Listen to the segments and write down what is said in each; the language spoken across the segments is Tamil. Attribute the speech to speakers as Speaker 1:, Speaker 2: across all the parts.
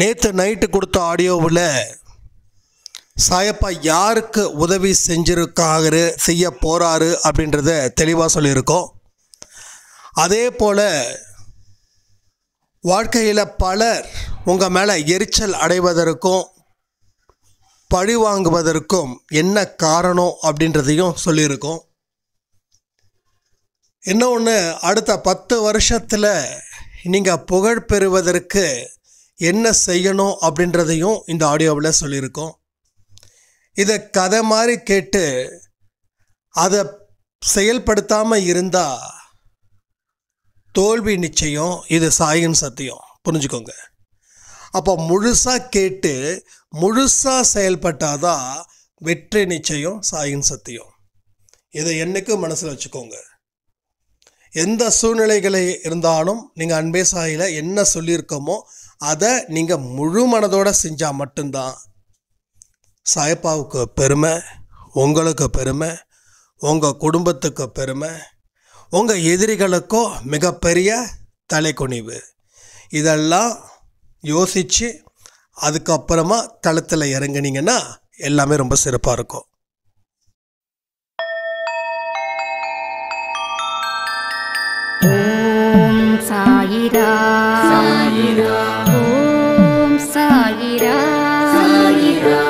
Speaker 1: நேற்று நைட்டு கொடுத்த ஆடியோவில் சாயப்பா யாருக்கு உதவி செஞ்சுருக்காரு செய்ய போகிறாரு அப்படின்றத தெளிவாக சொல்லியிருக்கோம் அதே போல் வாழ்க்கையில் பலர் உங்கள் மேலே எரிச்சல் அடைவதற்கும் பழி வாங்குவதற்கும் என்ன காரணம் அப்படின்றதையும் சொல்லியிருக்கோம் இன்னொன்று அடுத்த பத்து வருஷத்தில் நீங்கள் புகழ் பெறுவதற்கு என்ன செய்யணும் அப்படின்றதையும் இந்த ஆடியோவில் சொல்லியிருக்கோம் இதை கதை மாதிரி கேட்டு அதை செயல்படுத்தாமல் இருந்தால் தோல்வி நிச்சயம் இது சாயின் சத்தியம் புரிஞ்சுக்கோங்க அப்போ முழுசாக கேட்டு முழுசாக செயல்பட்டால் தான் வெற்றி நிச்சயம் சாயின் சத்தியம் இதை என்றைக்கும் மனசில் வச்சுக்கோங்க எந்த சூழ்நிலைகளை இருந்தாலும் நீங்கள் அன்பே சாயில் என்ன சொல்லியிருக்கோமோ அதை நீங்கள் முழு மனதோடு செஞ்சால் மட்டும்தான் சாயப்பாவுக்கு பெருமை உங்களுக்கு பெருமை உங்கள் குடும்பத்துக்கு பெருமை உங்கள் எதிரிகளுக்கோ மிகப்பெரிய தலைக்குனிவு இதெல்லாம் யோசித்து அதுக்கப்புறமா தளத்தில் இறங்குனீங்கன்னா எல்லாமே ரொம்ப சிறப்பாக இருக்கும் சாயிரா சாயிரா ஓம் சாயிரா சாயிரா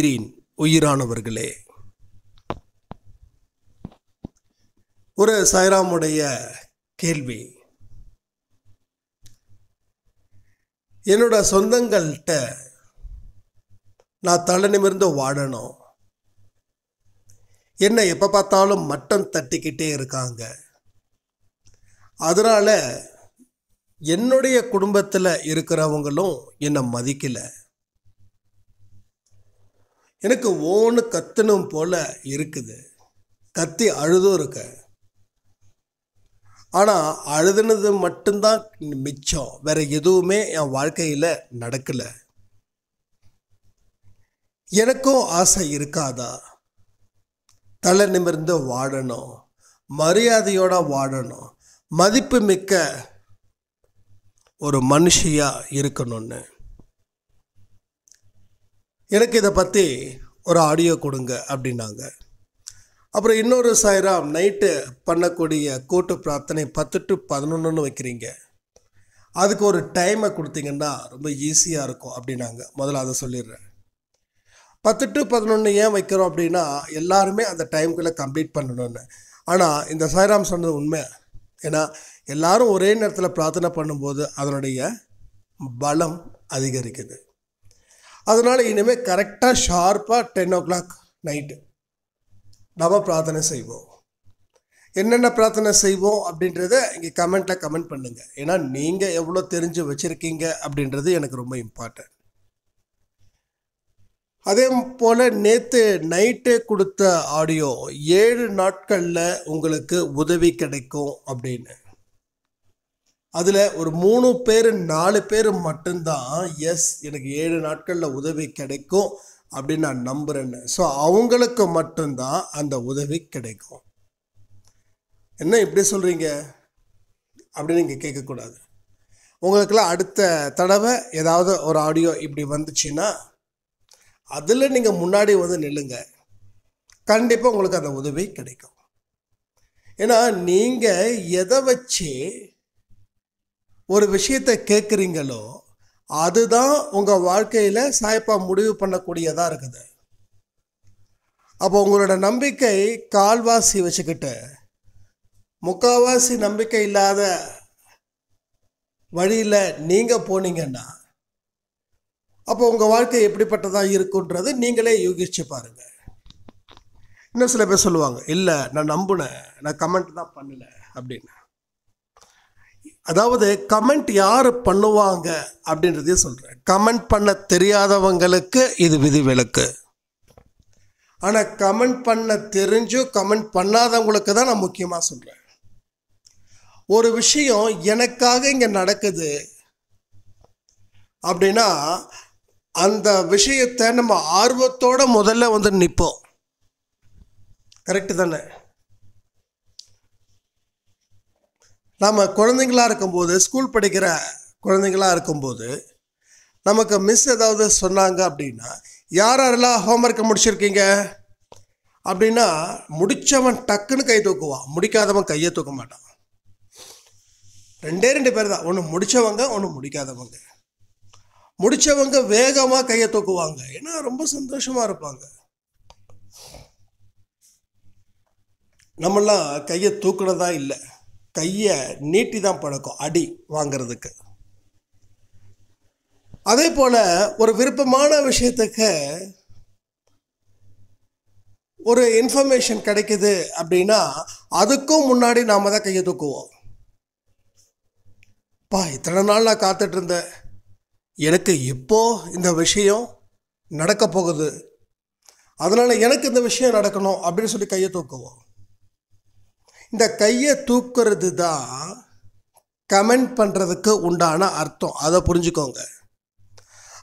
Speaker 1: செய்கிறேன் உயிரானவர்களே ஒரு சைராமுடைய கேள்வி என்னோட சொந்தங்கள்கிட்ட நான் தலை நிமிர்ந்து வாழணும் என்ன எப்போ பார்த்தாலும் மட்டம் தட்டிக்கிட்டே இருக்காங்க அதனால் என்னுடைய குடும்பத்தில் இருக்கிறவங்களும் என்னை மதிக்கலை எனக்கு ஓன்னு கத்தணும் போல இருக்குது கத்தி அழுதும் இருக்க ஆனால் அழுதுனது மட்டும்தான் மிச்சம் வேற எதுவுமே என் வாழ்க்கையில் நடக்கலை எனக்கும் ஆசை இருக்காதா தலை நிமிர்ந்து வாழணும் மரியாதையோட வாழணும் மதிப்பு மிக்க ஒரு மனுஷியாக இருக்கணும்னு எனக்கு இதை பற்றி ஒரு ஆடியோ கொடுங்க அப்படின்னாங்க அப்புறம் இன்னொரு சாய்ராம் நைட்டு பண்ணக்கூடிய கூட்டு பிரார்த்தனை பத்து டு பதினொன்றுன்னு வைக்கிறீங்க அதுக்கு ஒரு டைமை கொடுத்தீங்கன்னா ரொம்ப ஈஸியாக இருக்கும் அப்படின்னாங்க முதல்ல அதை சொல்லிடுறேன் பத்து டு பதினொன்று ஏன் வைக்கிறோம் அப்படின்னா எல்லாருமே அந்த டைமுக்குள்ளே கம்ப்ளீட் பண்ணணும்னு ஆனால் இந்த சாய்ராம் சொன்னது உண்மை ஏன்னா எல்லாரும் ஒரே நேரத்தில் பிரார்த்தனை பண்ணும்போது அதனுடைய பலம் அதிகரிக்குது அதனால் இனிமேல் கரெக்டாக ஷார்ப்பாக டென் ஓ கிளாக் நைட்டு நம்ம பிரார்த்தனை செய்வோம் என்னென்ன பிரார்த்தனை செய்வோம் அப்படின்றத இங்கே கமெண்ட்டில் கமெண்ட் பண்ணுங்கள் ஏன்னா நீங்கள் எவ்வளோ தெரிஞ்சு வச்சுருக்கீங்க அப்படின்றது எனக்கு ரொம்ப இம்பார்ட்டன்ட் அதே போல் நேற்று நைட்டு கொடுத்த ஆடியோ ஏழு நாட்களில் உங்களுக்கு உதவி கிடைக்கும் அப்படின்னு அதில் ஒரு மூணு பேர் நாலு பேர் மட்டும்தான் எஸ் எனக்கு ஏழு நாட்களில் உதவி கிடைக்கும் அப்படின்னு நான் நம்புகிறேன்னு ஸோ அவங்களுக்கு மட்டும்தான் அந்த உதவி கிடைக்கும் என்ன இப்படி சொல்கிறீங்க அப்படின்னு நீங்கள் கேட்கக்கூடாது உங்களுக்கெல்லாம் அடுத்த தடவை ஏதாவது ஒரு ஆடியோ இப்படி வந்துச்சுன்னா அதில் நீங்கள் முன்னாடி வந்து நில்லுங்க கண்டிப்பாக உங்களுக்கு அந்த உதவி கிடைக்கும் ஏன்னா நீங்கள் எதை வச்சு ஒரு விஷயத்தை கேட்குறீங்களோ அதுதான் உங்கள் வாழ்க்கையில் சாய்ப்பா முடிவு பண்ணக்கூடியதாக இருக்குது அப்போ உங்களோட நம்பிக்கை கால்வாசி வச்சுக்கிட்டு முக்கால்வாசி நம்பிக்கை இல்லாத வழியில் நீங்கள் போனீங்கன்னா அப்போ உங்கள் வாழ்க்கை எப்படிப்பட்டதாக இருக்குன்றது நீங்களே யூகிச்சு பாருங்கள் இன்னும் சில பேர் சொல்லுவாங்க இல்லை நான் நம்பினேன் நான் கமெண்ட் தான் பண்ணலை அப்படின்னு அதாவது கமெண்ட் யார் பண்ணுவாங்க அப்படின்றதே சொல்கிறேன் கமெண்ட் பண்ண தெரியாதவங்களுக்கு இது விதிவிலக்கு ஆனால் கமெண்ட் பண்ண தெரிஞ்சும் கமெண்ட் பண்ணாதவங்களுக்கு தான் நான் முக்கியமாக சொல்கிறேன் ஒரு விஷயம் எனக்காக இங்கே நடக்குது அப்படின்னா அந்த விஷயத்தை நம்ம ஆர்வத்தோடு முதல்ல வந்து நிற்போம் கரெக்டு தானே நம்ம குழந்தைங்களாக இருக்கும்போது ஸ்கூல் படிக்கிற குழந்தைங்களாக இருக்கும்போது நமக்கு மிஸ் ஏதாவது சொன்னாங்க அப்படின்னா யார் யாரெல்லாம் ஹோம்ஒர்க்கை முடிச்சிருக்கீங்க அப்படின்னா முடித்தவன் டக்குன்னு கை தூக்குவான் முடிக்காதவன் கையை தூக்க மாட்டான் ரெண்டே ரெண்டு பேர் தான் ஒன்று முடித்தவங்க ஒன்று முடிக்காதவங்க முடித்தவங்க வேகமாக கையை தூக்குவாங்க ஏன்னா ரொம்ப சந்தோஷமாக இருப்பாங்க நம்மளாம் கையை தூக்குனதா இல்லை கையை நீட்டி தான் பழக்கம் அடி வாங்கிறதுக்கு அதே போல் ஒரு விருப்பமான விஷயத்துக்கு ஒரு இன்ஃபர்மேஷன் கிடைக்குது அப்படின்னா அதுக்கும் முன்னாடி நாம் தான் கையை தூக்குவோம் பா இத்தனை நாள் நான் காத்துட்ருந்தேன் எனக்கு இப்போ இந்த விஷயம் நடக்க போகுது அதனால் எனக்கு இந்த விஷயம் நடக்கணும் அப்படின்னு சொல்லி கையை தூக்குவோம் இந்த கையை தூக்குறது தான் கமெண்ட் பண்ணுறதுக்கு உண்டான அர்த்தம் அதை புரிஞ்சுக்கோங்க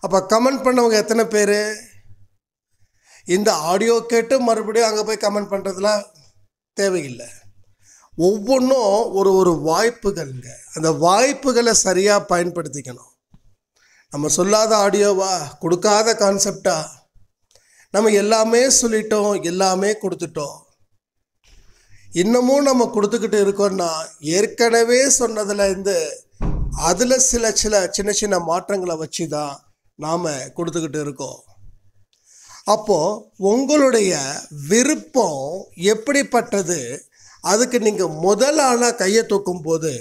Speaker 1: அப்போ கமெண்ட் பண்ணவங்க எத்தனை பேர் இந்த ஆடியோ கேட்டு மறுபடியும் அங்கே போய் கமெண்ட் பண்ணுறதுலாம் தேவையில்லை ஒவ்வொன்றும் ஒரு ஒரு வாய்ப்புகள்ங்க அந்த வாய்ப்புகளை சரியாக பயன்படுத்திக்கணும் நம்ம சொல்லாத ஆடியோவா கொடுக்காத கான்செப்டா நம்ம எல்லாமே சொல்லிட்டோம் எல்லாமே கொடுத்துட்டோம் இன்னமும் நம்ம கொடுத்துக்கிட்டு இருக்கோம்னா ஏற்கனவே சொன்னதுலேருந்து அதில் சில சில சின்ன சின்ன மாற்றங்களை வச்சு தான் நாம் கொடுத்துக்கிட்டு இருக்கோம் அப்போது உங்களுடைய விருப்பம் எப்படிப்பட்டது அதுக்கு நீங்கள் முதலான கையை தூக்கும் போது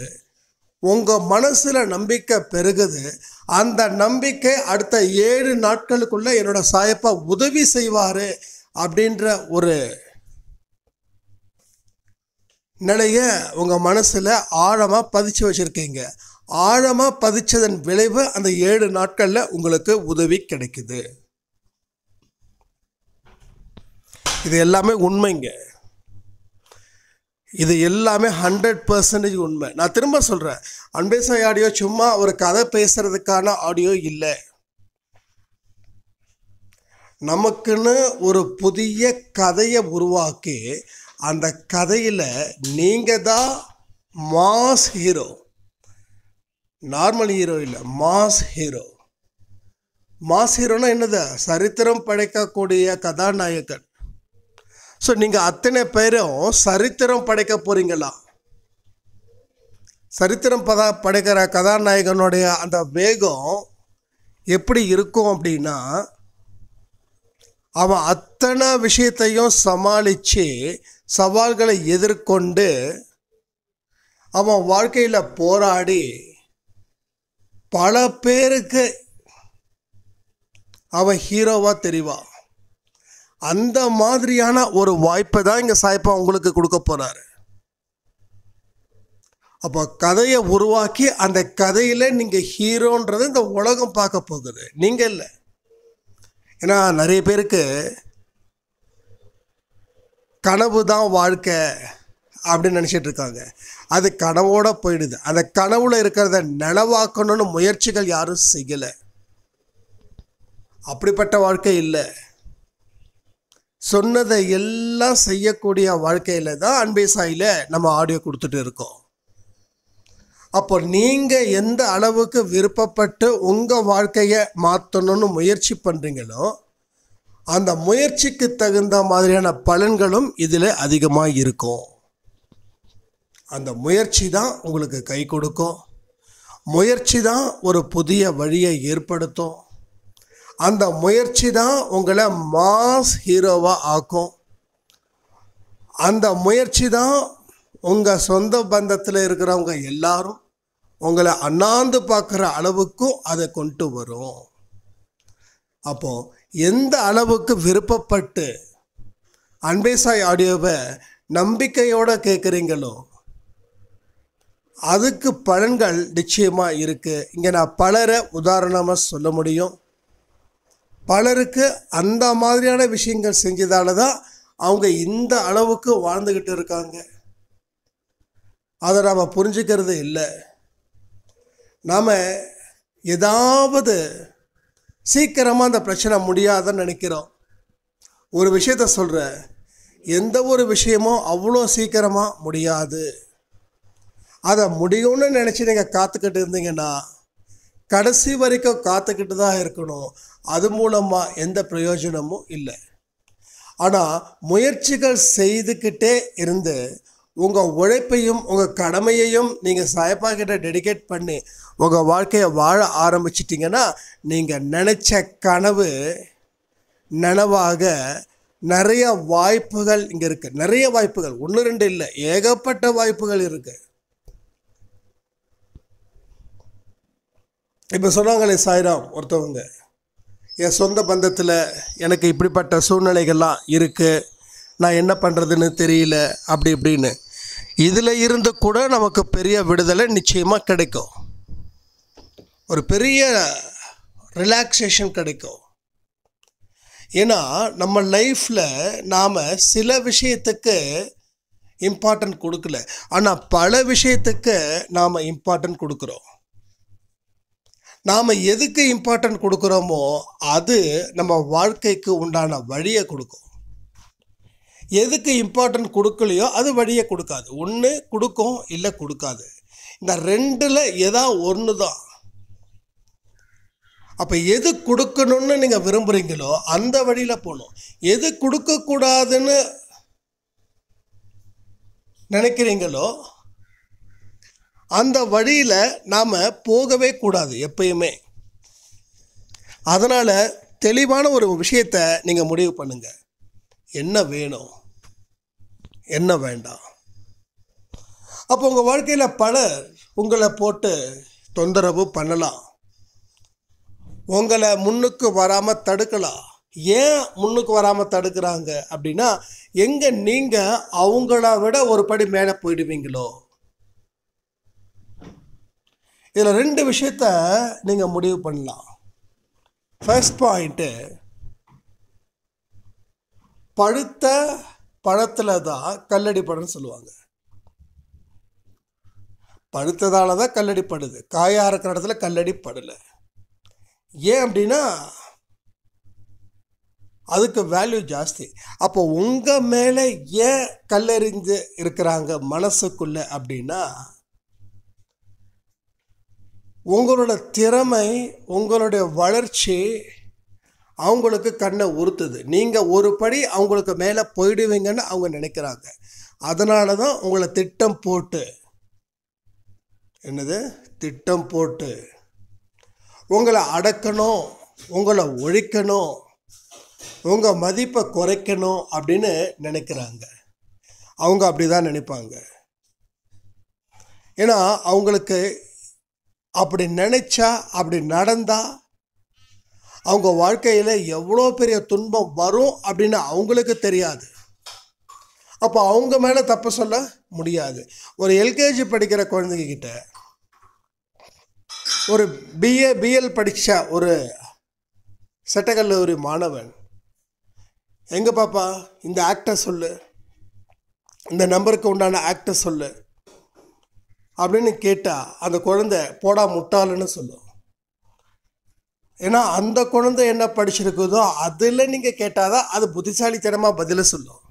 Speaker 1: உங்கள் மனசில் நம்பிக்கை பெருகுது அந்த நம்பிக்கை அடுத்த ஏழு நாட்களுக்குள்ளே என்னோடய சாயப்பா உதவி செய்வார் அப்படின்ற ஒரு நிலைய உங்கள் மனசில் ஆழமாக பதிச்சு வச்சுருக்கீங்க ஆழமாக பதிச்சதன் விளைவு அந்த ஏழு நாட்களில் உங்களுக்கு உதவி கிடைக்குது இது எல்லாமே உண்மைங்க இது எல்லாமே ஹண்ட்ரட் பர்சன்டேஜ் உண்மை நான் திரும்ப சொல்கிறேன் அன்பேசாய் ஆடியோ சும்மா ஒரு கதை பேசுகிறதுக்கான ஆடியோ இல்லை நமக்குன்னு ஒரு புதிய கதையை உருவாக்கி அந்த கதையில் நீங்கள் தான் மாஸ் ஹீரோ நார்மல் ஹீரோ இல்லை மாஸ் ஹீரோ மாஸ் ஹீரோன்னா என்னது சரித்திரம் படைக்கக்கூடிய கதாநாயகன் ஸோ நீங்கள் அத்தனை பேரும் சரித்திரம் படைக்க போகிறீங்களா சரித்திரம் பதா படைக்கிற கதாநாயகனுடைய அந்த வேகம் எப்படி இருக்கும் அப்படின்னா அவன் அத்தனை விஷயத்தையும் சமாளித்து சவால்களை எதிர்கொண்டு அவன் வாழ்க்கையில் போராடி பல பேருக்கு அவன் ஹீரோவாக தெரிவான் அந்த மாதிரியான ஒரு வாய்ப்பை தான் இங்கே சாய்ப்பா உங்களுக்கு கொடுக்க போகிறாரு அப்போ கதையை உருவாக்கி அந்த கதையில் நீங்கள் ஹீரோன்றதை இந்த உலகம் பார்க்க போகுது நீங்கள் இல்லை ஏன்னா நிறைய பேருக்கு கனவு தான் வாழ்க்கை அப்படின்னு நினச்சிட்டு இருக்காங்க அது கனவோடு போயிடுது அந்த கனவுல இருக்கிறத நனவாக்கணும்னு முயற்சிகள் யாரும் செய்யலை அப்படிப்பட்ட வாழ்க்கை இல்லை சொன்னதை எல்லாம் செய்யக்கூடிய வாழ்க்கையில் தான் அன்பே சாயில் நம்ம ஆடியோ கொடுத்துட்டு இருக்கோம் அப்போ நீங்கள் எந்த அளவுக்கு விருப்பப்பட்டு உங்கள் வாழ்க்கையை மாற்றணும்னு முயற்சி பண்ணுறீங்களோ அந்த முயற்சிக்கு தகுந்த மாதிரியான பலன்களும் இதில் அதிகமாக இருக்கும் அந்த முயற்சி தான் உங்களுக்கு கை கொடுக்கும் முயற்சி தான் ஒரு புதிய வழியை ஏற்படுத்தும் அந்த முயற்சி தான் உங்களை மாஸ் ஹீரோவாக ஆக்கும் அந்த முயற்சி தான் உங்கள் சொந்த பந்தத்தில் இருக்கிறவங்க எல்லாரும் உங்களை அண்ணாந்து பார்க்குற அளவுக்கும் அதை கொண்டு வரும் அப்போது எந்த அளவுக்கு விருப்பப்பட்டு அன்பேசாய் ஆடியோவை நம்பிக்கையோடு கேட்குறீங்களோ அதுக்கு பலன்கள் நிச்சயமாக இருக்குது இங்கே நான் பலரை உதாரணமாக சொல்ல முடியும் பலருக்கு அந்த மாதிரியான விஷயங்கள் செஞ்சதால தான் அவங்க இந்த அளவுக்கு வாழ்ந்துக்கிட்டு இருக்காங்க அதை நாம் புரிஞ்சுக்கிறது இல்லை நாம் ஏதாவது சீக்கிரமாக அந்த பிரச்சனை முடியாதுன்னு நினைக்கிறோம் ஒரு விஷயத்த சொல்கிற எந்த ஒரு விஷயமும் அவ்வளோ சீக்கிரமாக முடியாது அதை முடியும்னு நினச்சி நீங்கள் காத்துக்கிட்டு இருந்தீங்கன்னா கடைசி வரைக்கும் காத்துக்கிட்டு தான் இருக்கணும் அது மூலமாக எந்த பிரயோஜனமும் இல்லை ஆனால் முயற்சிகள் செய்துக்கிட்டே இருந்து உங்கள் உழைப்பையும் உங்கள் கடமையையும் நீங்கள் சாயப்பா கிட்ட டெடிகேட் பண்ணி உங்கள் வாழ்க்கையை வாழ ஆரம்பிச்சிட்டிங்கன்னா நீங்கள் நினச்ச கனவு நனவாக நிறைய வாய்ப்புகள் இங்கே இருக்குது நிறைய வாய்ப்புகள் ஒன்று ரெண்டு இல்லை ஏகப்பட்ட வாய்ப்புகள் இருக்குது இப்போ சொன்னாங்களே சாய்ராம் ஒருத்தவங்க என் சொந்த பந்தத்தில் எனக்கு இப்படிப்பட்ட சூழ்நிலைகள்லாம் இருக்குது நான் என்ன பண்ணுறதுன்னு தெரியல அப்படி இப்படின்னு இதில் இருந்து கூட நமக்கு பெரிய விடுதலை நிச்சயமாக கிடைக்கும் ஒரு பெரிய ரிலாக்ஸேஷன் கிடைக்கும் ஏன்னா நம்ம லைஃப்பில் நாம் சில விஷயத்துக்கு இம்பார்ட்டன்ட் கொடுக்கல ஆனால் பல விஷயத்துக்கு நாம் இம்பார்ட்டன்ட் கொடுக்குறோம் நாம் எதுக்கு இம்பார்ட்டன்ட் கொடுக்குறோமோ அது நம்ம வாழ்க்கைக்கு உண்டான வழியை கொடுக்கும் எதுக்கு இம்பார்ட்டன்ட் கொடுக்கலையோ அது வழியை கொடுக்காது ஒன்று கொடுக்கும் இல்லை கொடுக்காது இந்த ரெண்டில் எதா ஒன்று தான் அப்போ எது கொடுக்கணும்னு நீங்கள் விரும்புகிறீங்களோ அந்த வழியில் போகணும் எது கொடுக்கக்கூடாதுன்னு நினைக்கிறீங்களோ அந்த வழியில் நாம் போகவே கூடாது எப்பயுமே அதனால் தெளிவான ஒரு விஷயத்தை நீங்கள் முடிவு பண்ணுங்கள் என்ன வேணும் என்ன வேண்டாம் அப்போ உங்கள் வாழ்க்கையில் பலர் உங்களை போட்டு தொந்தரவு பண்ணலாம் உங்களை முன்னுக்கு வராமல் தடுக்கலாம் ஏன் முன்னுக்கு வராமல் தடுக்கிறாங்க அப்படின்னா எங்கே நீங்கள் அவங்கள விட ஒரு படி மேலே போயிடுவீங்களோ இதில் ரெண்டு விஷயத்த நீங்கள் முடிவு பண்ணலாம் ஃபர்ஸ்ட் பாயிண்ட்டு பழுத்த பழத்தில் தான் கல்லடி பழம்னு சொல்லுவாங்க பழுத்ததால் தான் கல்லடி படுது காயாக இருக்கிற இடத்துல கல்லடி படலை ஏன் அப்படின்னா அதுக்கு வேல்யூ ஜாஸ்தி அப்போ உங்கள் மேலே ஏன் கல்லறிஞ்சு இருக்கிறாங்க மனசுக்குள்ளே அப்படின்னா உங்களோட திறமை உங்களுடைய வளர்ச்சி அவங்களுக்கு கண்ணை உறுத்துது நீங்கள் ஒரு படி அவங்களுக்கு மேலே போயிடுவீங்கன்னு அவங்க நினைக்கிறாங்க அதனால தான் உங்களை திட்டம் போட்டு என்னது திட்டம் போட்டு உங்களை அடக்கணும் உங்களை ஒழிக்கணும் உங்கள் மதிப்பை குறைக்கணும் அப்படின்னு நினைக்கிறாங்க அவங்க அப்படி தான் நினைப்பாங்க ஏன்னா அவங்களுக்கு அப்படி நினச்சா அப்படி நடந்தால் அவங்க வாழ்க்கையில் எவ்வளோ பெரிய துன்பம் வரும் அப்படின்னு அவங்களுக்கு தெரியாது அப்போ அவங்க மேலே தப்பு சொல்ல முடியாது ஒரு எல்கேஜி படிக்கிற குழந்தைகிட்ட ஒரு பிஏ பிஎல் படித்த ஒரு சட்டக்கல்லூரி மாணவன் எங்கே பாப்பா இந்த ஆக்டை சொல்லு இந்த நம்பருக்கு உண்டான ஆக்டை சொல்லு அப்படின்னு கேட்டால் அந்த குழந்தை போடா முட்டாளுன்னு சொல்லும் ஏன்னா அந்த குழந்தை என்ன படிச்சிருக்குதோ அதில் நீங்கள் கேட்டால் தான் அது புத்திசாலித்தனமாக பதிலை சொல்லும்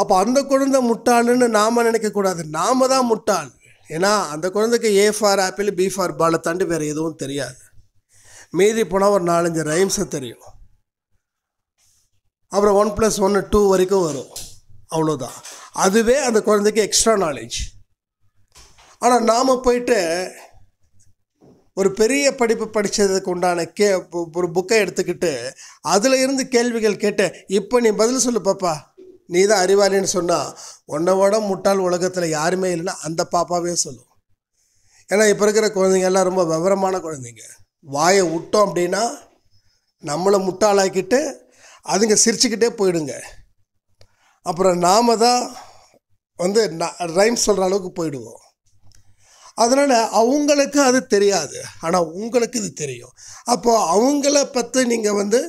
Speaker 1: அப்போ அந்த குழந்தை முட்டாளுன்னு நாம் நினைக்கக்கூடாது நாம தான் முட்டாள் ஏன்னா அந்த குழந்தைக்கு A for apple B for பாலை தாண்டி வேறு எதுவும் தெரியாது மீதி போனால் ஒரு நாலஞ்சு ரைம்ஸும் தெரியும் அப்புறம் ஒன் ப்ளஸ் ஒன்று டூ வரைக்கும் வரும் அவ்வளோதான் அதுவே அந்த குழந்தைக்கு எக்ஸ்ட்ரா நாலேஜ் ஆனால் நாம் போயிட்டு ஒரு பெரிய படிப்பு படித்ததுக்கு உண்டான கே ஒரு புக்கை எடுத்துக்கிட்டு அதில் இருந்து கேள்விகள் கேட்டு இப்போ நீ பதில் சொல்லு பாப்பா நீ தான் அறிவாளின்னு சொன்னால் உன்னை விட முட்டாள் உலகத்தில் யாருமே இல்லைன்னா அந்த பாப்பாவே சொல்லும் ஏன்னா இப்போ இருக்கிற குழந்தைங்க எல்லாம் ரொம்ப விவரமான குழந்தைங்க வாயை விட்டோம் அப்படின்னா நம்மளை முட்டாளாக்கிட்டு அதுங்க சிரிச்சுக்கிட்டே போயிடுங்க அப்புறம் நாம் தான் வந்து ரைம் சொல்கிற அளவுக்கு போயிடுவோம் அதனால் அவங்களுக்கு அது தெரியாது ஆனால் உங்களுக்கு இது தெரியும் அப்போது அவங்கள பற்றி நீங்கள் வந்து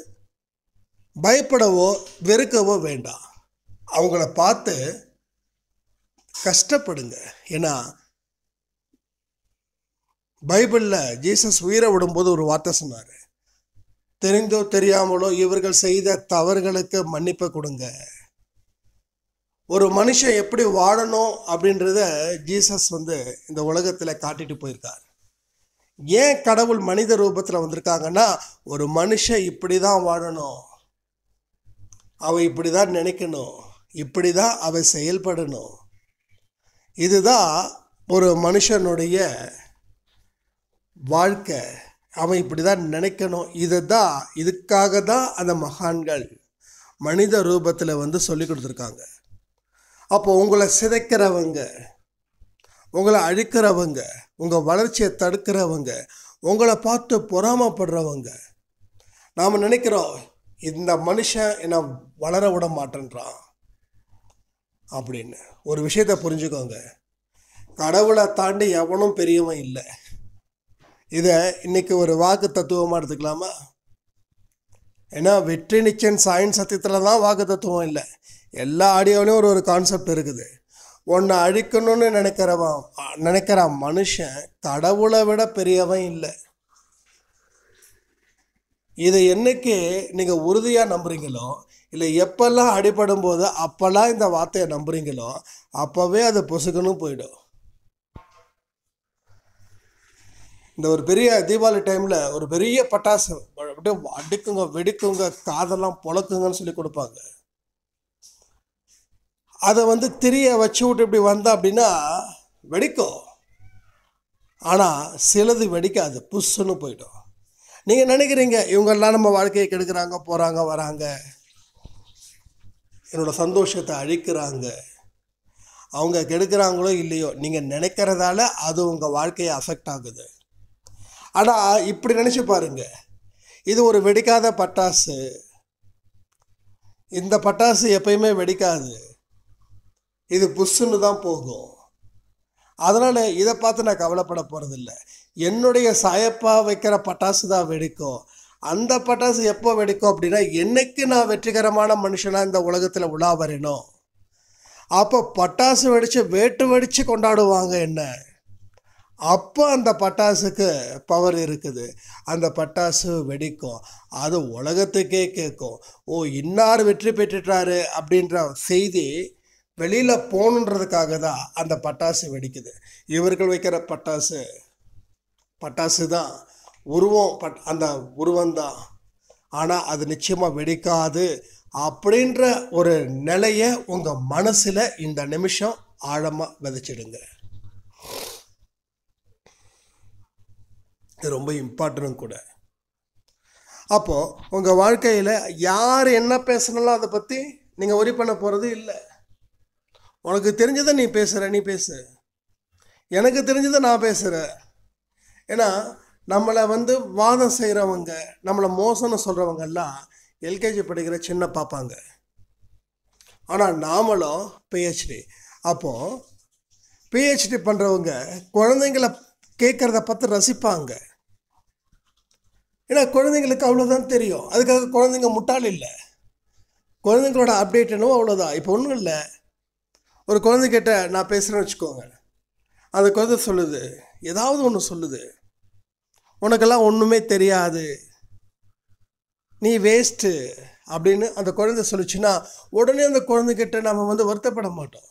Speaker 1: பயப்படவோ வெறுக்கவோ வேண்டாம் அவங்கள பார்த்து கஷ்டப்படுங்க ஏன்னா பைபிளில் ஜீசஸ் உயிரை விடும்போது ஒரு வார்த்தை சொன்னார் தெரிந்தோ தெரியாமலோ இவர்கள் செய்த தவறுகளுக்கு மன்னிப்பை கொடுங்க ஒரு மனுஷன் எப்படி வாழணும் அப்படின்றத ஜீசஸ் வந்து இந்த உலகத்தில் காட்டிட்டு போயிருக்கார் ஏன் கடவுள் மனித ரூபத்தில் வந்திருக்காங்கன்னா ஒரு மனுஷன் இப்படி தான் வாழணும் அவள் இப்படி தான் நினைக்கணும் இப்படி தான் அவள் செயல்படணும் இதுதான் ஒரு மனுஷனுடைய வாழ்க்கை அவன் இப்படி தான் நினைக்கணும் இதை தான் இதுக்காக தான் அந்த மகான்கள் மனித ரூபத்தில் வந்து சொல்லி கொடுத்துருக்காங்க அப்போ உங்களை சிதைக்கிறவங்க உங்களை அழிக்கிறவங்க உங்கள் வளர்ச்சியை தடுக்கிறவங்க உங்களை பார்த்து பொறாமப்படுறவங்க நாம் நினைக்கிறோம் இந்த மனுஷன் என்னை வளர விட மாட்டேன்றான் அப்படின்னு ஒரு விஷயத்தை புரிஞ்சுக்கோங்க கடவுளை தாண்டி எவனும் பெரியவன் இல்லை இதை இன்றைக்கி ஒரு வாக்கு தத்துவமாக எடுத்துக்கலாமா ஏன்னா வெற்றி நிச்சயம் சாயின் சத்தியத்தில் தான் வாக்கு தத்துவம் இல்லை எல்லா ஆடியோலையும் ஒரு ஒரு கான்செப்ட் இருக்குது ஒன்றை அழிக்கணும்னு நினைக்கிறவன் நினைக்கிற மனுஷன் கடவுளை விட பெரியவன் இல்லை இதை என்றைக்கு நீங்கள் உறுதியாக நம்புகிறீங்களோ இல்லை எப்பெல்லாம் அடிபடும் போது அப்போல்லாம் இந்த வார்த்தையை நம்புகிறீங்களோ அப்போவே அது பொசுக்குன்னு போயிடும் இந்த ஒரு பெரிய தீபாவளி டைமில் ஒரு பெரிய பட்டாசு அப்படியே அடுக்குங்க வெடிக்குங்க காதெல்லாம் பொழக்குங்கன்னு சொல்லி கொடுப்பாங்க அதை வந்து திரிய வச்சு விட்டு இப்படி வந்தால் அப்படின்னா வெடிக்கும் ஆனால் சிலது வெடிக்காது புஷ்ஷுன்னு போயிட்டோம் நீங்கள் நினைக்கிறீங்க இவங்கெல்லாம் நம்ம வாழ்க்கையை கெடுக்கிறாங்க போகிறாங்க வராங்க என்னோடய சந்தோஷத்தை அழிக்கிறாங்க அவங்க கெடுக்கிறாங்களோ இல்லையோ நீங்கள் நினைக்கிறதால அது உங்கள் வாழ்க்கையை அஃபெக்ட் ஆகுது ஆனால் இப்படி நினச்சி பாருங்கள் இது ஒரு வெடிக்காத பட்டாசு இந்த பட்டாசு எப்பயுமே வெடிக்காது இது புஷ்ஷுன்னு தான் போகும் அதனால் இதை பார்த்து நான் கவலைப்பட போகிறதில்ல என்னுடைய சாயப்பா வைக்கிற பட்டாசு தான் வெடிக்கும் அந்த பட்டாசு எப்போ வெடிக்கும் அப்படின்னா என்னைக்கு நான் வெற்றிகரமான மனுஷனாக இந்த உலகத்தில் உலா வரணும் அப்போ பட்டாசு வெடித்து வேட்டு வெடித்து கொண்டாடுவாங்க என்ன அப்போ அந்த பட்டாசுக்கு பவர் இருக்குது அந்த பட்டாசு வெடிக்கும் அது உலகத்துக்கே கேட்கும் ஓ இன்னார் வெற்றி பெற்றுட்டாரு அப்படின்ற செய்தி வெளியில் போகணுன்றதுக்காக தான் அந்த பட்டாசு வெடிக்குது இவர்கள் வைக்கிற பட்டாசு பட்டாசு தான் உருவம் பட் அந்த உருவந்தான் ஆனால் அது நிச்சயமாக வெடிக்காது அப்படின்ற ஒரு நிலையை உங்கள் மனசில் இந்த நிமிஷம் ஆழமாக விதைச்சிடுங்க இது ரொம்ப இம்பார்ட்டனும் கூட அப்போது உங்கள் வாழ்க்கையில் யார் என்ன பேசணும் அதை பற்றி நீங்கள் ஒரி பண்ண போகிறது இல்லை உனக்கு தெரிஞ்சதை நீ பேசுகிற நீ பேசு எனக்கு தெரிஞ்சதை நான் பேசுகிறேன் ஏன்னா நம்மளை வந்து வாதம் செய்கிறவங்க நம்மளை மோசம்னு சொல்கிறவங்கெல்லாம் எல்கேஜி படிக்கிற சின்ன பாப்பாங்க ஆனால் நாமளும் பிஹெச்டி அப்போது பிஹெச்டி பண்ணுறவங்க குழந்தைங்கள கேட்குறத பார்த்து ரசிப்பாங்க ஏன்னா குழந்தைங்களுக்கு அவ்வளோதான் தெரியும் அதுக்காக குழந்தைங்க முட்டாள் இல்லை குழந்தைங்களோட அப்டேட் என்னவோ அவ்வளோதான் இப்போ ஒன்றும் இல்லை ஒரு குழந்தைகிட்ட நான் பேசுகிறேன்னு வச்சுக்கோங்க அந்த குழந்தை சொல்லுது ஏதாவது ஒன்று சொல்லுது உனக்கெல்லாம் ஒன்றுமே தெரியாது நீ வேஸ்ட்டு அப்படின்னு அந்த குழந்தை சொல்லிச்சுன்னா உடனே அந்த குழந்தைகிட்ட நம்ம வந்து வருத்தப்பட மாட்டோம்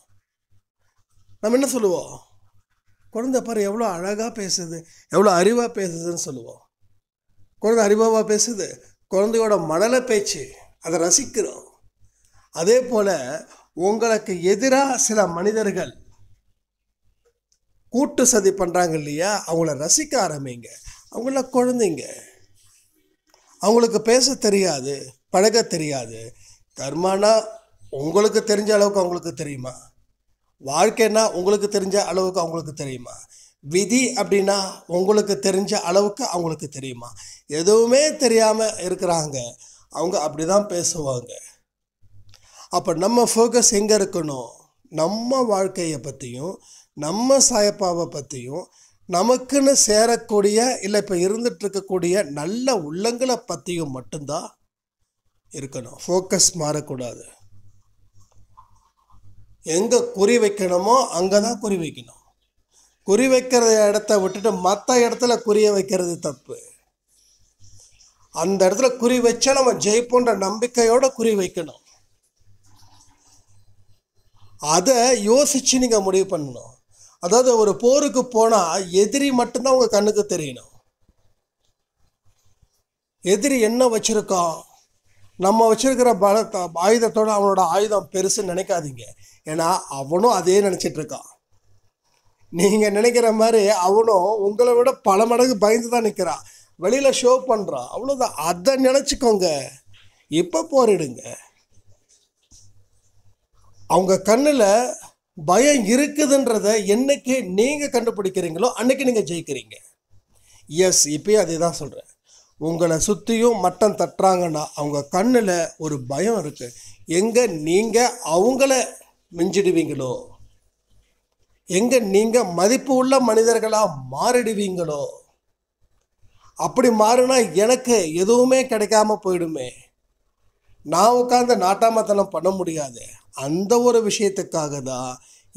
Speaker 1: நம்ம என்ன சொல்லுவோம் குழந்தை பாரு எவ்வளோ அழகாக பேசுது எவ்வளோ அறிவாக பேசுதுன்னு சொல்லுவோம் குழந்தை அறிவாக பேசுது குழந்தையோட மணலை பேச்சு அதை ரசிக்கிறோம் அதே போல் உங்களுக்கு எதிராக சில மனிதர்கள் கூட்டு சதி பண்ணுறாங்க இல்லையா அவங்கள ரசிக்க ஆரம்பிங்க அவங்கள குழந்தைங்க அவங்களுக்கு பேச தெரியாது பழக தெரியாது தர்மானா உங்களுக்கு தெரிஞ்ச அளவுக்கு அவங்களுக்கு தெரியுமா வாழ்க்கைனா உங்களுக்கு தெரிஞ்ச அளவுக்கு அவங்களுக்கு தெரியுமா விதி அப்படின்னா உங்களுக்கு தெரிஞ்ச அளவுக்கு அவங்களுக்கு தெரியுமா எதுவுமே தெரியாமல் இருக்கிறாங்க அவங்க அப்படி தான் பேசுவாங்க அப்போ நம்ம ஃபோக்கஸ் எங்கே இருக்கணும் நம்ம வாழ்க்கையை பற்றியும் நம்ம சாயப்பாவை பற்றியும் நமக்குன்னு சேரக்கூடிய இல்லை இப்போ இருந்துட்டு இருக்கக்கூடிய நல்ல உள்ளங்களை பற்றியும் மட்டும்தான் இருக்கணும் ஃபோக்கஸ் மாறக்கூடாது எங்கே குறி வைக்கணுமோ அங்கே தான் குறி வைக்கணும் குறி வைக்கிற இடத்த விட்டுட்டு மற்ற இடத்துல குறிய வைக்கிறது தப்பு அந்த இடத்துல குறி வச்சா நம்ம ஜெயிப்போன்ற நம்பிக்கையோட குறி வைக்கணும் அதை யோசித்து நீங்கள் முடிவு பண்ணணும் அதாவது ஒரு போருக்கு போனால் எதிரி மட்டும்தான் உங்கள் கண்ணுக்கு தெரியணும் எதிரி என்ன வச்சுருக்கான் நம்ம வச்சுருக்கிற பல ஆயுதத்தோட அவனோட ஆயுதம் பெருசுன்னு நினைக்காதீங்க ஏன்னா அவனும் அதே நினச்சிட்ருக்கான் நீங்கள் நினைக்கிற மாதிரி அவனும் உங்களை விட பல மடங்கு பயந்து தான் நிற்கிறான் வெளியில் ஷோ பண்ணுறான் அவ்வளோதான் அதை நினச்சிக்கோங்க இப்போ போரிடுங்க அவங்க கண்ணில் பயம் இருக்குதுன்றத என்னைக்கு நீங்கள் கண்டுபிடிக்கிறீங்களோ அன்றைக்கி நீங்கள் ஜெயிக்கிறீங்க எஸ் இப்போயும் அதே தான் சொல்கிறேன் உங்களை சுற்றியும் மட்டம் தட்டுறாங்கன்னா அவங்க கண்ணில் ஒரு பயம் இருக்குது எங்கே நீங்கள் அவங்கள மிஞ்சிடுவீங்களோ எங்கே நீங்கள் மதிப்பு உள்ள மனிதர்களாக மாறிடுவீங்களோ அப்படி மாறினா எனக்கு எதுவுமே கிடைக்காம போயிடுமே நான் உட்காந்து நாட்டாமத்தனம் பண்ண முடியாது அந்த ஒரு விஷயத்துக்காக தான்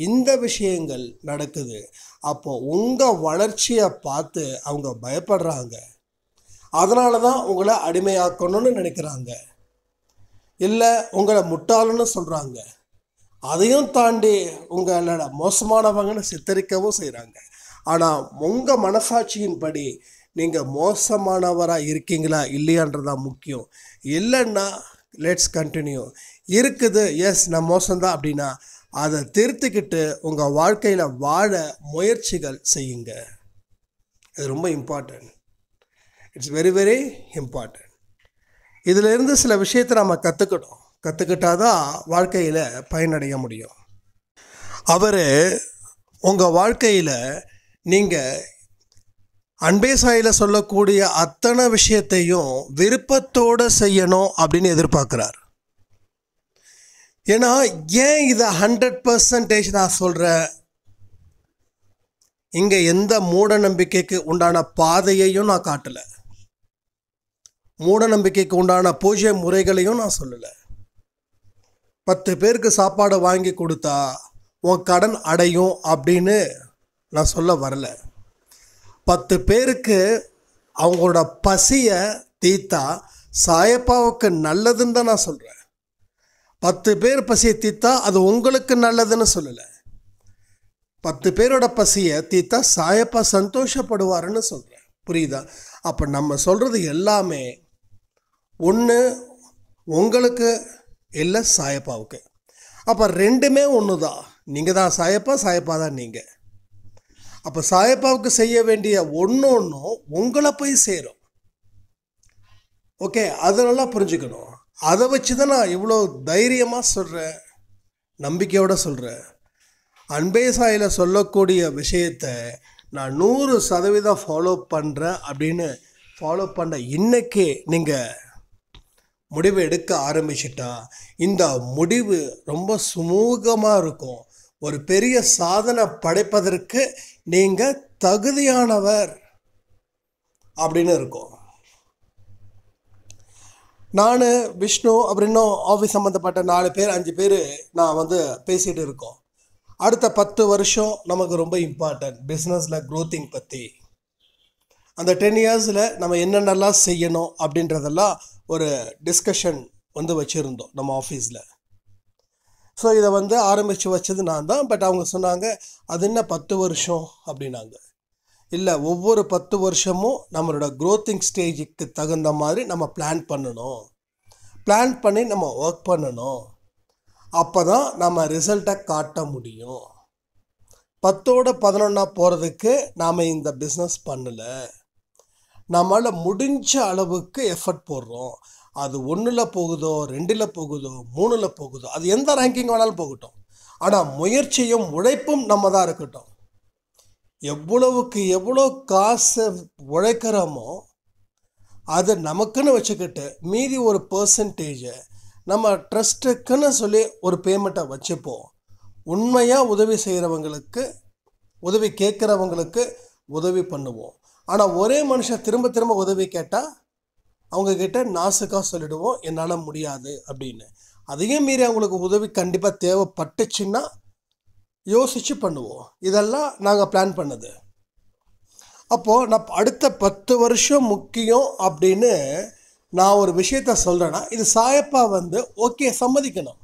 Speaker 1: இந்த விஷயங்கள் நடக்குது அப்போ உங்கள் வளர்ச்சியை பார்த்து அவங்க பயப்படுறாங்க அதனால தான் உங்களை அடிமையாக்கணும்னு நினைக்கிறாங்க இல்லை உங்களை முட்டாளன்னு சொல்கிறாங்க அதையும் தாண்டி உங்களோட மோசமானவங்கன்னு சித்தரிக்கவும் செய்கிறாங்க ஆனால் உங்கள் மனசாட்சியின் படி நீங்கள் மோசமானவராக இருக்கீங்களா இல்லையான்றது தான் முக்கியம் இல்லைன்னா லெட்ஸ் கண்டினியூ இருக்குது எஸ் நான் மோசம்தான் அப்படின்னா அதை திருத்திக்கிட்டு உங்கள் வாழ்க்கையில் வாழ முயற்சிகள் செய்யுங்க இது ரொம்ப important it's very very important இதிலிருந்து சில விஷயத்தை நம்ம கற்றுக்கணும் கற்றுக்கிட்டால் தான் வாழ்க்கையில் பயனடைய முடியும் அவர் உங்கள் வாழ்க்கையில் நீங்கள் அன்பே சாயில் சொல்லக்கூடிய அத்தனை விஷயத்தையும் விருப்பத்தோடு செய்யணும் அப்படின்னு எதிர்பார்க்குறார் ஏன்னா ஏன் இதை ஹண்ட்ரட் பர்சன்டேஜ் நான் சொல்கிறேன் இங்கே எந்த மூட நம்பிக்கைக்கு உண்டான பாதையையும் நான் காட்டலை மூட நம்பிக்கைக்கு உண்டான பூஜை முறைகளையும் நான் சொல்லலை பத்து பேருக்கு சாப்பாடு வாங்கி கொடுத்தா உன் கடன் அடையும் அப்படின்னு நான் சொல்ல வரல பத்து பேருக்கு அவங்களோட பசியை தீத்தா சாயப்பாவுக்கு நல்லதுன்னு தான் நான் சொல்கிறேன் பத்து பேர் பசியை தீத்தா அது உங்களுக்கு நல்லதுன்னு சொல்லலை பத்து பேரோட பசியை தீத்தா சாயப்பா சந்தோஷப்படுவாருன்னு சொல்கிறேன் புரியுதா அப்போ நம்ம சொல்கிறது எல்லாமே ஒன்று உங்களுக்கு இல்லை சாயப்பாவுக்கு அப்போ ரெண்டுமே ஒன்று தான் நீங்கள் தான் சாயப்பா சாயப்பா தான் நீங்கள் அப்போ சாயப்பாவுக்கு செய்ய வேண்டிய ஒன்று ஒன்றும் உங்களை போய் சேரும் ஓகே அதனால புரிஞ்சுக்கணும் அதை வச்சு தான் நான் இவ்வளோ தைரியமாக சொல்கிறேன் நம்பிக்கையோடு சொல்கிறேன் அன்பே சாயில் சொல்லக்கூடிய விஷயத்த நான் நூறு சதவீதம் ஃபாலோ பண்ணுறேன் அப்படின்னு ஃபாலோ பண்ண இன்றைக்கே நீங்கள் முடிவு எடுக்க ஆரம்பிச்சிட்டா இந்த முடிவு ரொம்ப சுமூகமாக இருக்கும் ஒரு பெரிய சாதனை படைப்பதற்கு நீங்கள் தகுதியானவர் அப்படின்னு இருக்கும் நான் விஷ்ணு அப்புறம் இன்னும் ஆஃபீஸ் சம்மந்தப்பட்ட நாலு பேர் அஞ்சு பேர் நான் வந்து பேசிகிட்டு இருக்கோம் அடுத்த பத்து வருஷம் நமக்கு ரொம்ப இம்பார்ட்டன்ட் பிஸ்னஸில் க்ரோத்திங் பற்றி அந்த டென் இயர்ஸில் நம்ம என்னென்னலாம் செய்யணும் அப்படின்றதெல்லாம் ஒரு டிஸ்கஷன் வந்து வச்சுருந்தோம் நம்ம ஆஃபீஸில் ஸோ இதை வந்து ஆரம்பித்து வச்சது நான் தான் பட் அவங்க சொன்னாங்க அது என்ன பத்து வருஷம் அப்படின்னாங்க இல்லை ஒவ்வொரு பத்து வருஷமும் நம்மளோட க்ரோத்திங் ஸ்டேஜுக்கு தகுந்த மாதிரி நம்ம பிளான் பண்ணணும் பிளான் பண்ணி நம்ம ஒர்க் பண்ணணும் அப்போ தான் நம்ம ரிசல்ட்டை காட்ட முடியும் பத்தோட பதினொன்றா போகிறதுக்கு நாம் இந்த பிஸ்னஸ் பண்ணலை நம்மளால் முடிஞ்ச அளவுக்கு எஃபர்ட் போடுறோம் அது ஒன்றில் போகுதோ ரெண்டில் போகுதோ மூணில் போகுதோ அது எந்த ரேங்கிங் வேணாலும் போகட்டும் ஆனால் முயற்சியும் உழைப்பும் நம்ம தான் இருக்கட்டும் எவ்வளவுக்கு எவ்வளோ காசை உழைக்கிறோமோ அதை நமக்குன்னு வச்சுக்கிட்டு மீதி ஒரு பர்சன்டேஜை நம்ம ட்ரஸ்ட்டுக்குன்னு சொல்லி ஒரு பேமெண்ட்டை வச்சுப்போம் உண்மையாக உதவி செய்கிறவங்களுக்கு உதவி கேட்குறவங்களுக்கு உதவி பண்ணுவோம் ஆனால் ஒரே மனுஷன் திரும்ப திரும்ப உதவி கேட்டால் அவங்கக்கிட்ட நாசுக்காக சொல்லிடுவோம் என்னால் முடியாது அப்படின்னு அதையும் மீறி அவங்களுக்கு உதவி கண்டிப்பாக தேவைப்பட்டுச்சுன்னா யோசித்து பண்ணுவோம் இதெல்லாம் நாங்கள் பிளான் பண்ணது அப்போது நான் அடுத்த பத்து வருஷம் முக்கியம் அப்படின்னு நான் ஒரு விஷயத்த சொல்கிறேன்னா இது சாயப்பா வந்து ஓகே சம்மதிக்கணும்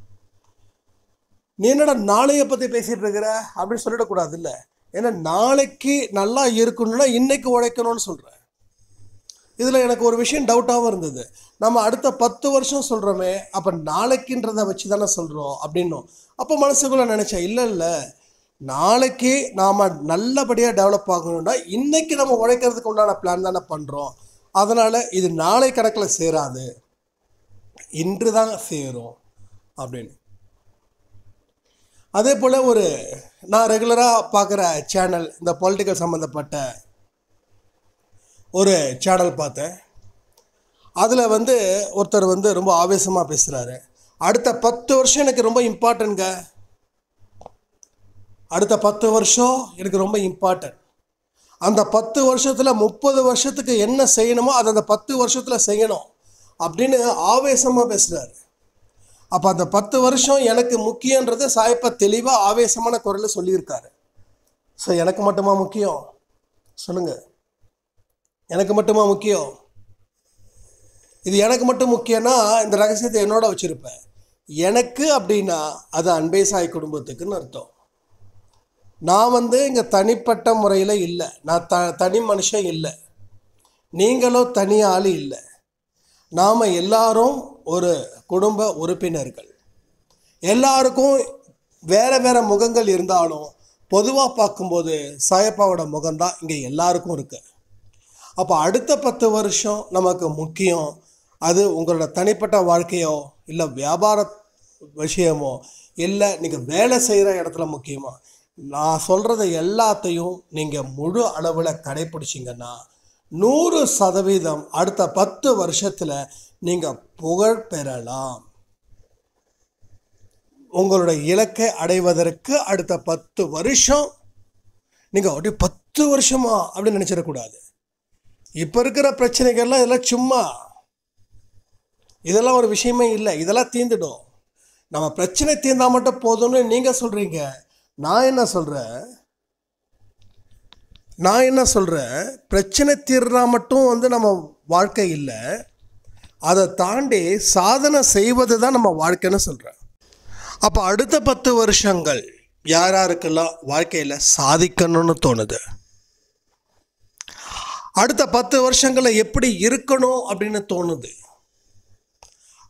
Speaker 1: நீ என்னடா நாளைய பற்றி பேசிகிட்டு இருக்கிற அப்படின்னு சொல்லிடக்கூடாது இல்லை ஏன்னா நாளைக்கு நல்லா இருக்கணும்னா இன்றைக்கி உழைக்கணும்னு சொல்கிறேன் இதில் எனக்கு ஒரு விஷயம் டவுட்டாகவும் இருந்தது நம்ம அடுத்த பத்து வருஷம் சொல்கிறோமே அப்போ நாளைக்குன்றதை வச்சு தானே சொல்கிறோம் அப்படின்னும் அப்போ மனசுக்குள்ளே நினச்சேன் இல்லை இல்லை நாளைக்கு நாம் நல்லபடியாக டெவலப் ஆகணும்னா இன்றைக்கி நம்ம உழைக்கிறதுக்கு உண்டான பிளான் தானே பண்ணுறோம் அதனால் இது நாளை கணக்கில் சேராது இன்று தான் சேரும் அப்படின்னு அதே போல் ஒரு நான் ரெகுலராக பார்க்குற சேனல் இந்த பொலிட்டிக்கல் சம்மந்தப்பட்ட ஒரு சேனல் பார்த்தேன் அதில் வந்து ஒருத்தர் வந்து ரொம்ப ஆவேசமாக பேசுகிறாரு அடுத்த பத்து வருஷம் எனக்கு ரொம்ப இம்பார்ட்டன்ங்க அடுத்த பத்து வருஷம் எனக்கு ரொம்ப இம்பார்ட்டன்ட் அந்த பத்து வருஷத்தில் முப்பது வருஷத்துக்கு என்ன செய்யணுமோ அதை அந்த பத்து வருஷத்தில் செய்யணும் அப்படின்னு ஆவேசமாக பேசுகிறாரு அப்போ அந்த பத்து வருஷம் எனக்கு முக்கியன்றது சாயப்பா தெளிவாக ஆவேசமான குரலில் சொல்லியிருக்காரு ஸோ எனக்கு மட்டுமா முக்கியம் சொல்லுங்கள் எனக்கு மட்டுமா முக்கியம் இது எனக்கு மட்டும் முக்கியம்னா இந்த ரகசியத்தை என்னோட வச்சுருப்பேன் எனக்கு அப்படின்னா அது அன்பே சாய் குடும்பத்துக்குன்னு அர்த்தம் நான் வந்து இங்கே தனிப்பட்ட முறையில் இல்லை நான் த தனி மனுஷன் இல்லை நீங்களும் தனி ஆள் இல்லை நாம் எல்லாரும் ஒரு குடும்ப உறுப்பினர்கள் எல்லாருக்கும் வேறு வேறு முகங்கள் இருந்தாலும் பொதுவாக பார்க்கும்போது சாயப்பாவோட முகம்தான் இங்கே எல்லாருக்கும் இருக்குது அப்போ அடுத்த பத்து வருஷம் நமக்கு முக்கியம் அது உங்களோட தனிப்பட்ட வாழ்க்கையோ இல்லை வியாபார விஷயமோ இல்லை நீங்கள் வேலை செய்கிற இடத்துல முக்கியமாக நான் சொல்கிறத எல்லாத்தையும் நீங்கள் முழு அளவில் கடைப்பிடிச்சிங்கன்னா நூறு சதவீதம் அடுத்த பத்து வருஷத்தில் நீங்கள் புகழ் பெறலாம் உங்களோட இலக்கை அடைவதற்கு அடுத்த பத்து வருஷம் நீங்கள் அப்படியே பத்து வருஷமா அப்படின்னு நினச்சிடக்கூடாது இப்போ இருக்கிற பிரச்சனைகள்லாம் இதெல்லாம் சும்மா இதெல்லாம் ஒரு விஷயமே இல்லை இதெல்லாம் தீர்ந்துடும் நம்ம பிரச்சனை தீர்ந்தால் மட்டும் போதும்னு நீங்கள் சொல்கிறீங்க நான் என்ன சொல்கிறேன் நான் என்ன சொல்கிறேன் பிரச்சனை தீர்றா மட்டும் வந்து நம்ம வாழ்க்கை இல்லை அதை தாண்டி சாதனை செய்வது தான் நம்ம வாழ்க்கைன்னு சொல்கிறேன் அப்போ அடுத்த பத்து வருஷங்கள் யார் யாருக்கெல்லாம் வாழ்க்கையில் சாதிக்கணும்னு தோணுது அடுத்த பத்து வருஷங்களில் எப்படி இருக்கணும் அப்படின்னு தோணுது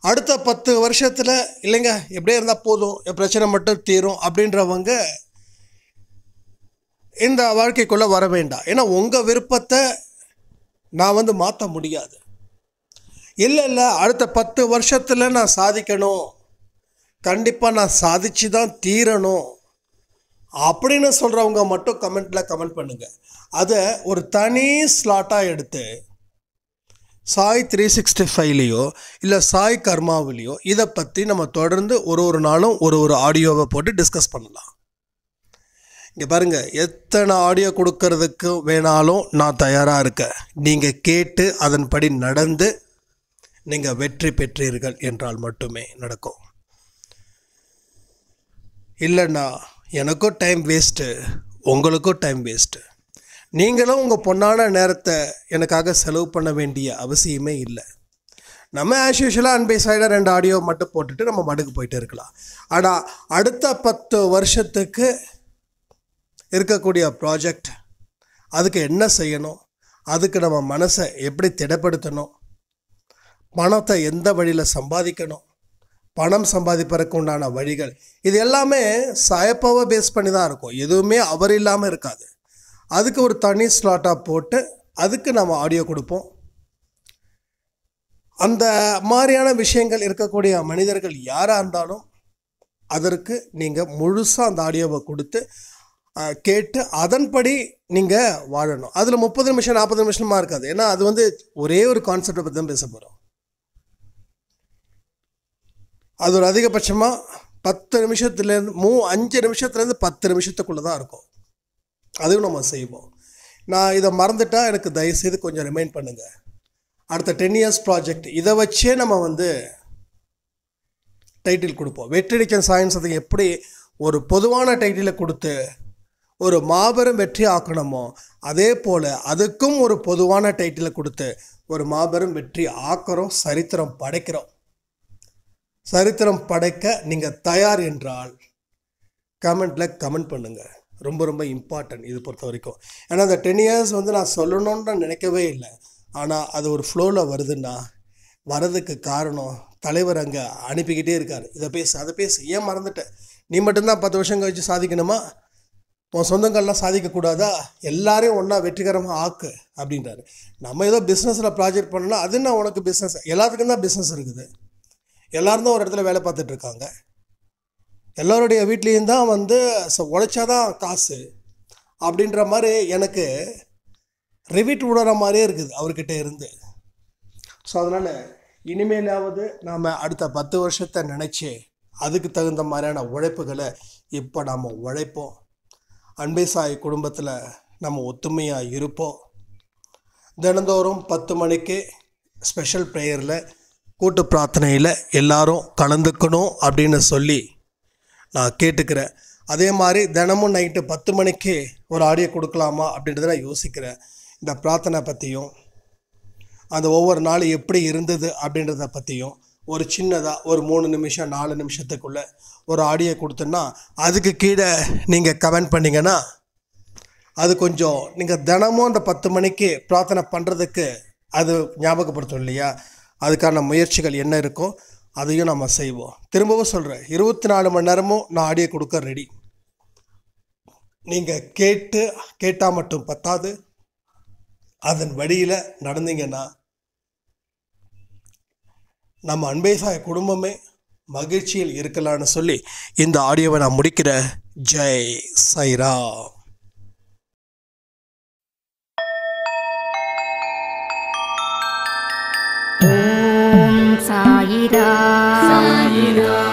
Speaker 1: அடுத்த பத்து வருஷத்தில் இல்லைங்க எப்படியே இருந்தால் போதும் என் பிரச்சனை மட்டும் தீரும் அப்படின்றவங்க இந்த வாழ்க்கைக்குள்ளே வர வேண்டாம் ஏன்னா உங்கள் விருப்பத்தை நான் வந்து மாற்ற முடியாது இல்லை இல்லை அடுத்த பத்து வருஷத்தில் நான் சாதிக்கணும் கண்டிப்பாக நான் சாதிச்சு தான் தீரணும் அப்படின்னு சொல்கிறவங்க மட்டும் கமெண்ட்டில் கமெண்ட் பண்ணுங்கள் அதை ஒரு தனி ஸ்லாட்டாக எடுத்து சாய் த்ரீ சிக்ஸ்டி ஃபைவ்லேயோ இல்லை சாய் கர்மாவிலேயோ இதை பற்றி நம்ம தொடர்ந்து ஒரு ஒரு நாளும் ஒரு ஒரு ஆடியோவை போட்டு டிஸ்கஸ் பண்ணலாம் இங்கே பாருங்கள் எத்தனை ஆடியோ கொடுக்கறதுக்கு வேணாலும் நான் தயாராக இருக்கேன் நீங்கள் கேட்டு அதன்படி நடந்து நீங்கள் வெற்றி பெற்றீர்கள் என்றால் மட்டுமே நடக்கும் இல்லைன்னா எனக்கும் டைம் வேஸ்ட்டு உங்களுக்கும் டைம் வேஸ்ட்டு நீங்களும் உங்கள் பொன்னான நேரத்தை எனக்காக செலவு பண்ண வேண்டிய அவசியமே இல்லை நம்ம ஆஸ் யூஷுவலாக சைடாக ரெண்டு ஆடியோ மட்டும் போட்டுட்டு நம்ம மடுக்கு போயிட்டு இருக்கலாம் ஆனால் அடுத்த பத்து வருஷத்துக்கு இருக்கக்கூடிய ப்ராஜெக்ட் அதுக்கு என்ன செய்யணும் அதுக்கு நம்ம மனசை எப்படி திடப்படுத்தணும் பணத்தை எந்த வழியில் சம்பாதிக்கணும் பணம் சம்பாதிப்பதற்கு உண்டான வழிகள் இது எல்லாமே சாயப்பாவை பேஸ் பண்ணி தான் இருக்கும் எதுவுமே அவர் இல்லாமல் இருக்காது அதுக்கு ஒரு தனி ஸ்லாட்டாக போட்டு அதுக்கு நம்ம ஆடியோ கொடுப்போம் அந்த மாதிரியான விஷயங்கள் இருக்கக்கூடிய மனிதர்கள் யாராக இருந்தாலும் அதற்கு நீங்கள் முழுசாக அந்த ஆடியோவை கொடுத்து கேட்டு அதன்படி நீங்கள் வாழணும் அதில் முப்பது நிமிஷம் நாற்பது நிமிஷமாக இருக்காது ஏன்னா அது வந்து ஒரே ஒரு கான்செப்டை பற்றி தான் பேச போகிறோம் அது ஒரு அதிகபட்சமாக பத்து நிமிஷத்துலேருந்து மூ அஞ்சு நிமிஷத்துலேருந்து பத்து நிமிஷத்துக்குள்ளே தான் இருக்கும் அதுவும் நம்ம செய்வோம் நான் இதை மறந்துட்டால் எனக்கு தயவுசெய்து கொஞ்சம் ரிமைண்ட் பண்ணுங்கள் அடுத்த டென் இயர்ஸ் ப்ராஜெக்ட் இதை வச்சே நம்ம வந்து டைட்டில் கொடுப்போம் வெற்றிடிக்கன் சயின்ஸ் அதை எப்படி ஒரு பொதுவான டைட்டிலை கொடுத்து ஒரு மாபெரும் வெற்றி ஆக்கணுமோ அதே போல் அதுக்கும் ஒரு பொதுவான டைட்டிலை கொடுத்து ஒரு மாபெரும் வெற்றி ஆக்கிறோம் சரித்திரம் படைக்கிறோம் சரித்திரம் படைக்க நீங்கள் தயார் என்றால் கமெண்டில் கமெண்ட் பண்ணுங்கள் ரொம்ப ரொம்ப இம்பார்ட்டன்ட் இது பொறுத்த வரைக்கும் ஏன்னா அந்த டென் இயர்ஸ் வந்து நான் சொல்லணுன்னு நினைக்கவே இல்லை ஆனால் அது ஒரு ஃப்ளோவில் வருதுன்னா வர்றதுக்கு காரணம் தலைவர் அங்கே அனுப்பிக்கிட்டே இருக்கார் இதை பேசு அதை பேசு ஏன் மறந்துட்டேன் நீ மட்டும்தான் பத்து வருஷம் கழித்து சாதிக்கணுமா உன் சொந்தங்கள்லாம் சாதிக்கக்கூடாதா எல்லாரையும் ஒன்றா வெற்றிகரமாக ஆக்கு அப்படின்றாரு நம்ம ஏதோ பிஸ்னஸில் ப்ராஜெக்ட் பண்ணோன்னா அது என்ன உனக்கு பிஸ்னஸ் எல்லாத்துக்கும் தான் பிஸ்னஸ் இருக்குது எல்லோரும் தான் ஒரு இடத்துல வேலை பார்த்துட்ருக்காங்க எல்லோருடைய வீட்லேயும் தான் வந்து உழைச்சாதான் காசு அப்படின்ற மாதிரி எனக்கு ரிவிட் விடுற மாதிரியே இருக்குது அவர்கிட்ட இருந்து ஸோ அதனால் இனிமேலாவது நாம் அடுத்த பத்து வருஷத்தை நினச்சி அதுக்கு தகுந்த மாதிரியான உழைப்புகளை இப்போ நாம் உழைப்போம் அன்பை சாய் குடும்பத்தில் நம்ம ஒத்துமையாக இருப்போம் தினந்தோறும் பத்து மணிக்கு ஸ்பெஷல் ப்ரேயரில் கூட்டு பிரார்த்தனையில் எல்லாரும் கலந்துக்கணும் அப்படின்னு சொல்லி நான் கேட்டுக்கிறேன் அதே மாதிரி தினமும் நைட்டு பத்து மணிக்கு ஒரு ஆடியோ கொடுக்கலாமா அப்படின்றத நான் யோசிக்கிறேன் இந்த பிரார்த்தனை பற்றியும் அந்த ஒவ்வொரு நாள் எப்படி இருந்தது அப்படின்றத பற்றியும் ஒரு சின்னதாக ஒரு மூணு நிமிஷம் நாலு நிமிஷத்துக்குள்ளே ஒரு ஆடியோ கொடுத்தோன்னா அதுக்கு கீழே நீங்கள் கமெண்ட் பண்ணிங்கன்னா அது கொஞ்சம் நீங்கள் தினமும் அந்த பத்து மணிக்கு பிரார்த்தனை பண்ணுறதுக்கு அது ஞாபகப்படுத்தும் இல்லையா அதுக்கான முயற்சிகள் என்ன இருக்கோ அதையும் நம்ம செய்வோம் திரும்பவும் சொல்கிறேன் இருபத்தி நாலு மணி நேரமும் நான் ஆடியோ கொடுக்க ரெடி நீங்கள் கேட்டு கேட்டால் மட்டும் பத்தாது அதன் வழியில் நடந்தீங்கன்னா நம்ம சாய குடும்பமே மகிழ்ச்சியில் இருக்கலாம்னு சொல்லி இந்த ஆடியோவை நான் முடிக்கிற ஜெய் சைராம் Mm-hmm. ॐ सायिरा सायिरा